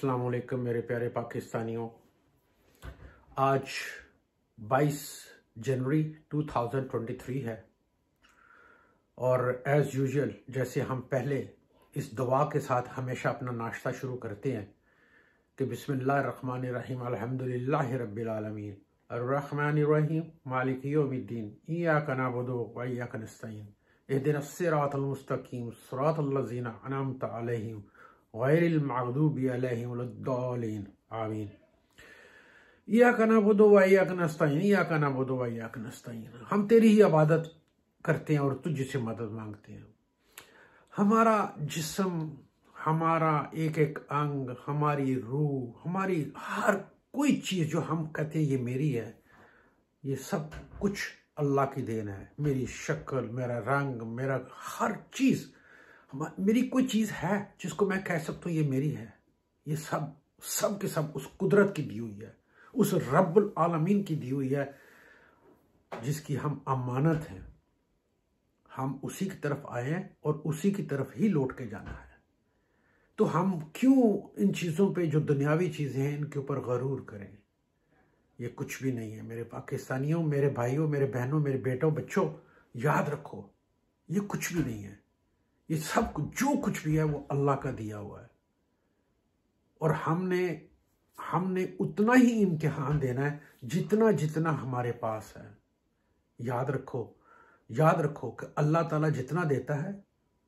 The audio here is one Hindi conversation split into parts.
अस्सलाम वालेकुम मेरे प्यारे पाकिस्तानियों आज 22 जनवरी 2023 है और एज़ यूजल जैसे हम पहले इस दुआ के साथ हमेशा अपना नाश्ता शुरू करते हैं कि बिसमीम अलहमदिल्ला रबालमीन रहीम मालिक योमीद्दीन ईया कनाबदो वाइया कनस्तीन एह दिन सरातमस्तकीम सरातल्लजीना अनाम तलहम غير المغضوب عليهم गैरमूब अलहमद्दालीन आमीन या कना बुदो वाया कनस्तीन या कना बुदो वाया कनस्तीन हम तेरी ही इबादत करते हैं और तुझसे मदद मांगते हैं हमारा जिसम हमारा एक एक अंग हमारी रूह हमारी हर कोई चीज़ जो हम कहते हैं ये मेरी है ये सब कुछ अल्लाह की देन है मेरी शक्ल मेरा रंग मेरा हर चीज़ मेरी कोई चीज़ है जिसको मैं कह सकता हूँ ये मेरी है ये सब सब के सब उस कुदरत की दी हुई है उस रब्बुल आलमीन की दी हुई है जिसकी हम अमानत हैं हम उसी की तरफ आए हैं और उसी की तरफ ही लौट के जाना है तो हम क्यों इन चीज़ों पे जो दुनियावी चीज़ें हैं इनके ऊपर गरूर करें ये कुछ भी नहीं है मेरे पाकिस्तानियों मेरे भाइयों मेरे बहनों मेरे बेटों बच्चों याद रखो ये कुछ भी नहीं है ये सब जो कुछ भी है वो अल्लाह का दिया हुआ है और हमने हमने उतना ही इम्तिहान देना है जितना जितना हमारे पास है याद रखो याद रखो कि अल्लाह ताला जितना देता है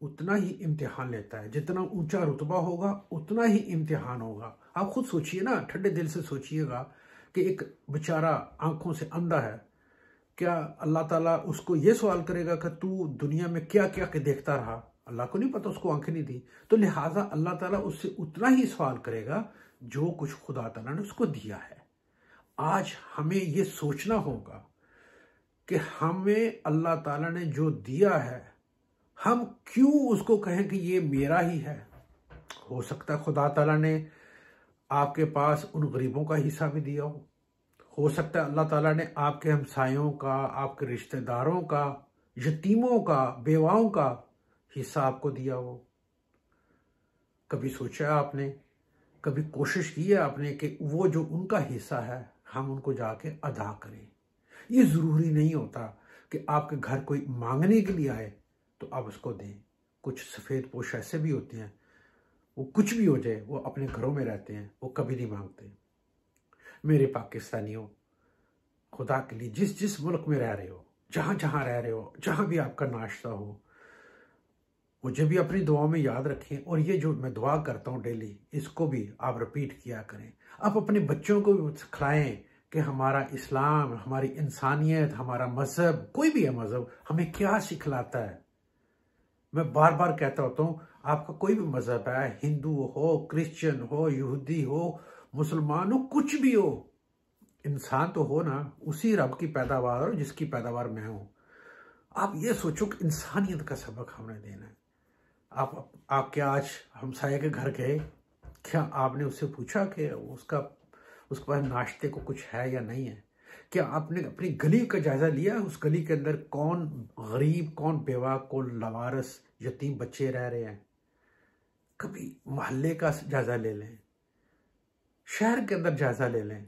उतना ही इम्तिहान लेता है जितना ऊंचा रुतबा होगा उतना ही इम्तिहान होगा आप खुद सोचिए ना ठंडे दिल से सोचिएगा कि एक बेचारा आंखों से अंधा है क्या अल्लाह ताला उसको ये सवाल करेगा कि तू दुनिया में क्या क्या के देखता रहा अल्लाह को नहीं पता उसको आंखें नहीं दी तो लिहाजा अल्लाह ताला उससे उतना ही सवाल करेगा जो कुछ खुदा ताला ने उसको दिया है आज हमें ये सोचना होगा कि हमें अल्लाह ताला ने जो दिया है हम क्यों उसको कहें कि ये मेरा ही है हो सकता है खुदा ताला ने आपके पास उन गरीबों का हिस्सा भी दिया हो हो सकता है अल्लाह ताला ने आपके हमसायों का आपके रिश्तेदारों का यतीमों का बेवाओं का हिस्सा आपको दिया हो कभी सोचा आपने कभी कोशिश की है आपने कि वो जो उनका हिस्सा है हम उनको जाके अदा करें ये ज़रूरी नहीं होता कि आपके घर कोई मांगने के लिए आए तो आप उसको दें कुछ सफ़ेद पोश ऐसे भी होते हैं वो कुछ भी हो जाए वो अपने घरों में रहते हैं वो कभी नहीं मांगते मेरे पाकिस्तानियों खुदा के लिए जिस जिस मुल्क में रह रहे हो जहाँ जहाँ रह रहे हो जहाँ भी आपका नाश्ता हो मुझे भी अपनी दुआओं में याद रखें और ये जो मैं दुआ करता हूँ डेली इसको भी आप रिपीट किया करें आप अपने बच्चों को भी सिखलाएँ कि हमारा इस्लाम हमारी इंसानियत हमारा मज़हब कोई भी है मज़हब हमें क्या सिखलाता है मैं बार बार कहता होता हूँ आपका कोई भी मज़हब है हिंदू हो क्रिश्चियन हो यहूदी हो मुसलमान हो कुछ भी हो इंसान तो हो ना उसी रब की पैदावार हो जिसकी पैदावार मैं हूँ आप ये सोचो कि इंसानियत का सबक हमने देना है आप क्या आज हमसाया के घर गए क्या आपने उससे पूछा कि उसका उसके पास नाश्ते को कुछ है या नहीं है क्या आपने अपनी गली का जायज़ा लिया उस गली के अंदर कौन गरीब कौन बेवा कौन लवारस यतीम बच्चे रह रहे हैं कभी मोहल्ले का जायज़ा ले लें शहर के अंदर जायज़ा ले लें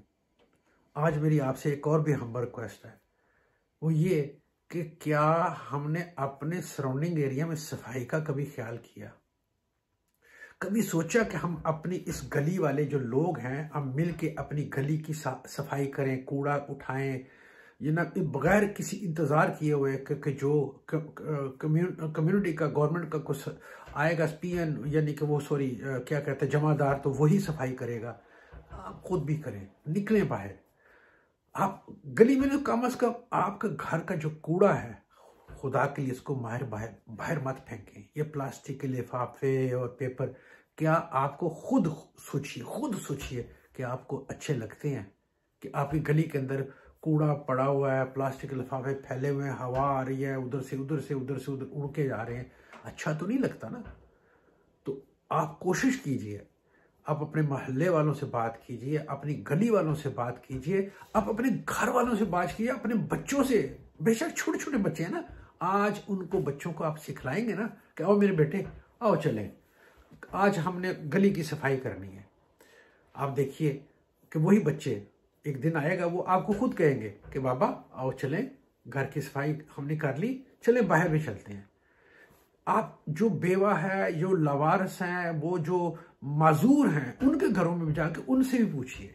आज मेरी आपसे एक और भी हम रिक्वेस्ट है वो ये कि क्या हमने अपने सराउंडिंग एरिया में सफाई का कभी ख्याल किया कभी सोचा कि हम अपनी इस गली वाले जो लोग हैं हम मिल के अपनी गली की सफाई करें कूड़ा उठाएं ये ना बगैर किसी इंतज़ार किए हुए कि, कि जो कम्युनिटी का गवर्नमेंट का कुछ आएगा पीएन यानी कि वो सॉरी क्या कहते हैं जमादार तो वही सफाई करेगा आप खुद भी करें निकलें बाहर आप गली में तो कम अज कम आपका घर का जो कूड़ा है खुदा के लिए इसको बाहर बाहर बाहर मत फेंकें ये प्लास्टिक के लिफाफे और पेपर क्या आपको खुद सोचिए खुद सोचिए कि आपको अच्छे लगते हैं कि आपकी गली के अंदर कूड़ा पड़ा हुआ है प्लास्टिक के लिफाफे फैले हुए हैं हवा आ रही है उधर से उधर से उधर से उधर उड़ के जा रहे हैं अच्छा तो नहीं लगता ना तो आप कोशिश कीजिए आप अपने मोहल्ले वालों से बात कीजिए अपनी गली वालों से बात कीजिए आप अपने घर वालों से बात कीजिए अपने बच्चों से बेशक छोटे छोटे बच्चे हैं ना आज उनको बच्चों को आप सिखलाएंगे ना कि आओ मेरे बेटे आओ चलें आज हमने गली की सफाई करनी है आप देखिए कि वही बच्चे एक दिन आएगा वो आपको खुद कहेंगे कि बाबा आओ चलें घर की सफाई हमने कर ली चले बाहर भी चलते हैं आप जो बेवा है जो लवारस हैं वो जो माजूर हैं उनके घरों में जाके उनसे भी पूछिए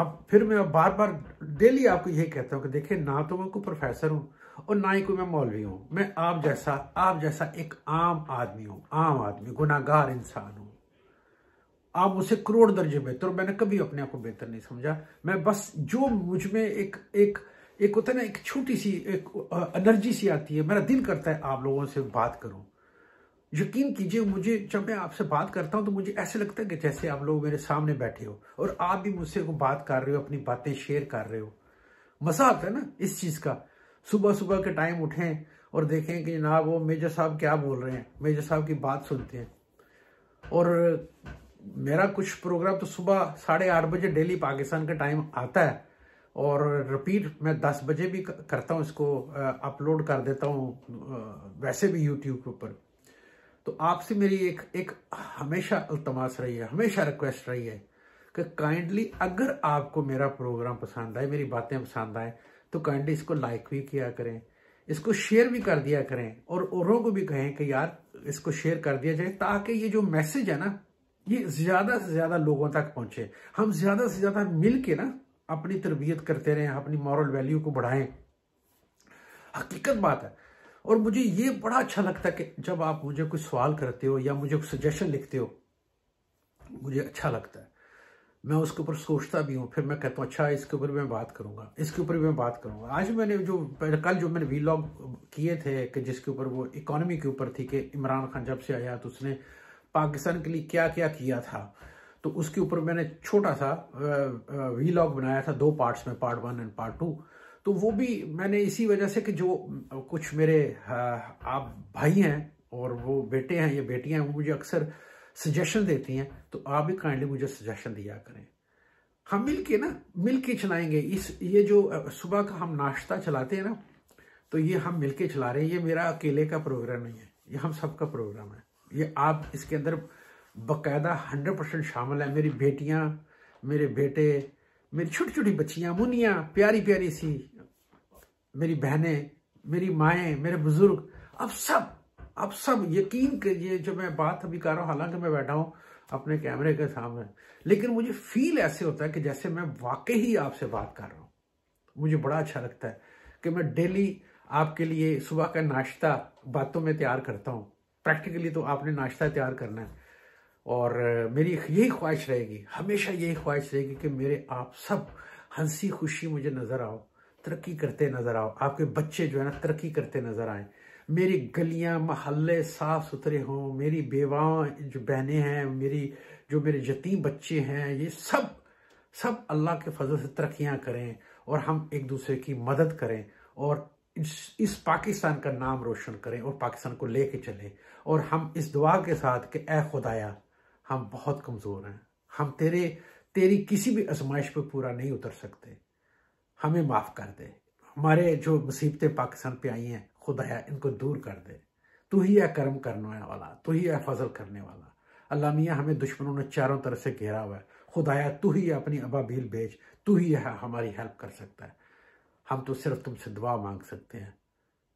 आप फिर मैं बार बार डेली आपको ये कहता हूं कि देखिए ना तो मैं कोई प्रोफेसर हूं और ना ही कोई मैं मौलवी हूं मैं आप जैसा आप जैसा एक आम आदमी हूं आम आदमी गुनागार इंसान हूं आप उसे करोड़ दर्जे बेहतर मैंने कभी अपने आप को बेहतर नहीं समझा मैं बस जो मुझ में एक एक एक होता है ना एक छोटी सी एक एनर्जी सी आती है मेरा दिल करता है आप लोगों से बात करूं यकीन कीजिए मुझे जब मैं आपसे बात करता हूं तो मुझे ऐसे लगता है कि जैसे आप लोग मेरे सामने बैठे हो और आप भी मुझसे को बात कर रहे हो अपनी बातें शेयर कर रहे हो मजा आता है ना इस चीज़ का सुबह सुबह के टाइम उठें और देखें कि जनाब वो मेजर साहब क्या बोल रहे हैं मेजर साहब की बात सुनते हैं और मेरा कुछ प्रोग्राम तो सुबह साढ़े आठ बजे डेली पाकिस्तान का टाइम आता है और रिपीट मैं 10 बजे भी करता हूँ इसको अपलोड कर देता हूँ वैसे भी यूट्यूब के ऊपर तो आपसे मेरी एक एक हमेशा अल्तमास रही है हमेशा रिक्वेस्ट रही है कि काइंडली अगर आपको मेरा प्रोग्राम पसंद आए मेरी बातें पसंद आए तो काइंडली इसको लाइक भी किया करें इसको शेयर भी कर दिया करें और औरों को भी कहें कि यार इसको शेयर कर दिया जाए ताकि ये जो मैसेज है ना ये ज्यादा से ज्यादा लोगों तक पहुंचे हम ज्यादा से ज्यादा मिल के ना अपनी तरबियत करते रहें अपनी मॉरल वैल्यू को बढ़ाएं हकीकत बात है और मुझे ये बड़ा अच्छा लगता है कि जब आप मुझे कोई सवाल करते हो या मुझे सजेशन लिखते हो मुझे अच्छा लगता है मैं उसके ऊपर सोचता भी हूँ फिर मैं कहता हूँ अच्छा इसके ऊपर मैं बात करूँगा इसके ऊपर मैं बात करूँगा आज मैंने जो कल जो मैंने वीलॉग किए थे कि जिसके ऊपर वो इकोनॉमी के ऊपर थी कि इमरान खान जब से आया तो उसने पाकिस्तान के लिए क्या क्या किया था तो उसके ऊपर मैंने छोटा सा वीलॉग बनाया था दो पार्ट्स में part one and part two तो वो भी मैंने इसी वजह से कि जो कुछ मेरे आप भाई हैं और वो बेटे हैं या बेटियां हैं वो मुझे अक्सर सजेशन देती हैं तो आप भी काइंडली मुझे सजेशन दिया करें हम मिल के ना मिल के चलाएंगे इस ये जो सुबह का हम नाश्ता चलाते हैं ना तो ये हम मिल के चला रहे हैं ये मेरा अकेले का प्रोग्राम नहीं है ये हम सबका प्रोग्राम है ये आप इसके अंदर बकायदा हंड्रेड परसेंट शामिल है मेरी बेटियाँ मेरे बेटे मेरी छोटी छोटी बच्चियाँ मुनियाँ प्यारी प्यारी सी मेरी बहनें मेरी माएँ मेरे बुजुर्ग अब सब अब सब यकीन करिए जो मैं बात अभी कर रहा हूँ हालांकि मैं बैठा हूँ अपने कैमरे के सामने लेकिन मुझे फील ऐसे होता है कि जैसे मैं वाकई ही आपसे बात कर रहा हूँ मुझे बड़ा अच्छा लगता है कि मैं डेली आपके लिए सुबह का नाश्ता बातों में तैयार करता हूँ प्रैक्टिकली तो आपने नाश्ता तैयार करना है और मेरी यही ख्वाहिश रहेगी हमेशा यही ख्वाहिश रहेगी कि मेरे आप सब हंसी खुशी मुझे नज़र आओ तरक्की करते नज़र आओ आपके बच्चे जो है ना तरक्की करते नज़र आए मेरी गलियां महल्ले साफ़ सुथरे हों मेरी बेवाओं जो बहनें हैं मेरी जो मेरे यतीम बच्चे हैं ये सब सब अल्लाह के फजल से तरक्याँ करें और हम एक दूसरे की मदद करें और इस, इस पाकिस्तान का नाम रोशन करें और पाकिस्तान को लेके चलें और हम इस दुआ के साथ कि ए खुदाया हम बहुत कमज़ोर हैं हम तेरे तेरी किसी भी आजमाइश पर पूरा नहीं उतर सकते हमें माफ़ कर दे हमारे जो मुसीबतें पाकिस्तान पे आई हैं खुदाया इनको दूर कर दे तू ही है कर्म करने वाला तू ही है फजल करने वाला अल्लाह मियाँ हमें दुश्मनों ने चारों तरफ से घेरा हुआ है खुदाया तू ही अपनी अबाबील भेज तू ही है हमारी हेल्प कर सकता है हम तो सिर्फ तुमसे दुआ मांग सकते हैं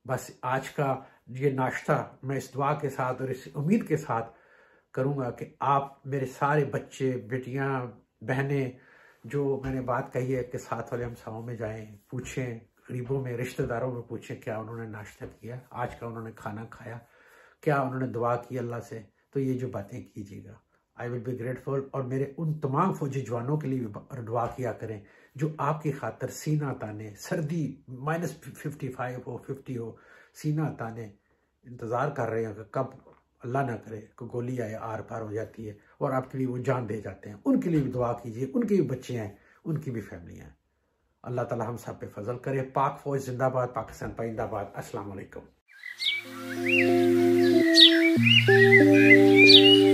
बस आज का ये नाश्ता मैं इस दुआ के साथ और इस उम्मीद के साथ करूँगा कि आप मेरे सारे बच्चे बेटियाँ बहनें जो मैंने बात कही है कि साथ वाले हम साओं में जाएं पूछें गरीबों में रिश्तेदारों में पूछें क्या उन्होंने नाश्ता किया आज का उन्होंने खाना खाया क्या उन्होंने दुआ की अल्लाह से तो ये जो बातें कीजिएगा आई विल बी ग्रेटफुल और मेरे उन तमाम फौजी जवानों के लिए भी दुआ किया करें जो आपकी खातर सीना ताने सर्दी माइनस फिफ्टी फाइव हो फिफ्टी हो सीना ताने इंतज़ार कर रहे हैं कब अल्लाह ना करे को गोली आए आर पार हो जाती है और आपके लिए वो जान दे जाते हैं उनके लिए भी दुआ कीजिए उनके भी बच्चे हैं उनकी भी फैमिली हैं अल्लाह ताला हम सब पे फजल करे पाक फौज जिंदाबाद पाकिस्तान परिंदाबाद अस्सलाम